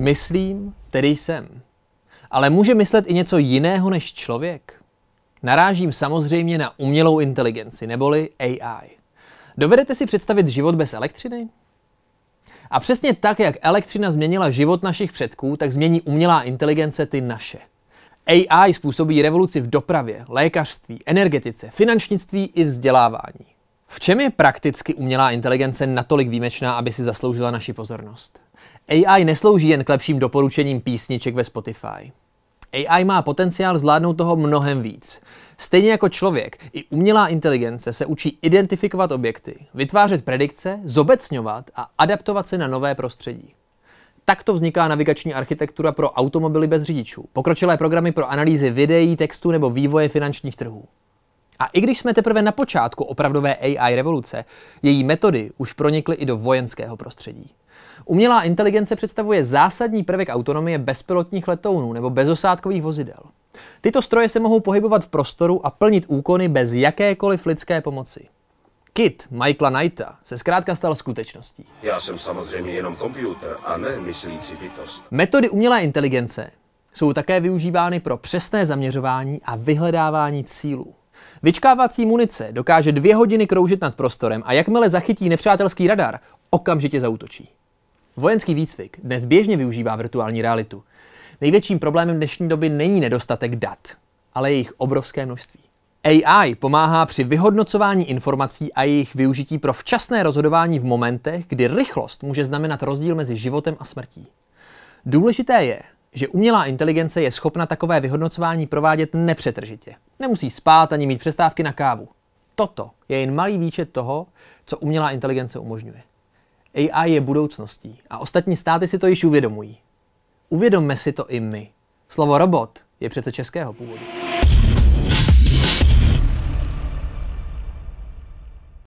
Myslím, tedy jsem. Ale může myslet i něco jiného než člověk? Narážím samozřejmě na umělou inteligenci, neboli AI. Dovedete si představit život bez elektřiny? A přesně tak, jak elektřina změnila život našich předků, tak změní umělá inteligence ty naše. AI způsobí revoluci v dopravě, lékařství, energetice, finančnictví i vzdělávání. V čem je prakticky umělá inteligence natolik výjimečná, aby si zasloužila naši pozornost? AI neslouží jen k lepším doporučením písniček ve Spotify. AI má potenciál zvládnout toho mnohem víc. Stejně jako člověk, i umělá inteligence se učí identifikovat objekty, vytvářet predikce, zobecňovat a adaptovat se na nové prostředí. Takto vzniká navigační architektura pro automobily bez řidičů, pokročilé programy pro analýzy videí, textu nebo vývoje finančních trhů. A i když jsme teprve na počátku opravdové AI revoluce, její metody už pronikly i do vojenského prostředí. Umělá inteligence představuje zásadní prvek autonomie bezpilotních letounů nebo bezosádkových vozidel. Tyto stroje se mohou pohybovat v prostoru a plnit úkony bez jakékoliv lidské pomoci. Kit Michaela Knighta se zkrátka stal skutečností. Já jsem samozřejmě jenom počítač a ne myslící bytost. Metody umělé inteligence jsou také využívány pro přesné zaměřování a vyhledávání cílů. Vyčkávací munice dokáže dvě hodiny kroužit nad prostorem a jakmile zachytí nepřátelský radar, okamžitě zautočí. Vojenský výcvik dnes běžně využívá virtuální realitu. Největším problémem dnešní doby není nedostatek dat, ale jejich obrovské množství. AI pomáhá při vyhodnocování informací a jejich využití pro včasné rozhodování v momentech, kdy rychlost může znamenat rozdíl mezi životem a smrtí. Důležité je, že umělá inteligence je schopna takové vyhodnocování provádět nepřetržitě. Nemusí spát ani mít přestávky na kávu. Toto je jen malý výčet toho, co umělá inteligence umožňuje. AI je budoucností a ostatní státy si to již uvědomují. Uvědomme si to i my. Slovo robot je přece českého původu.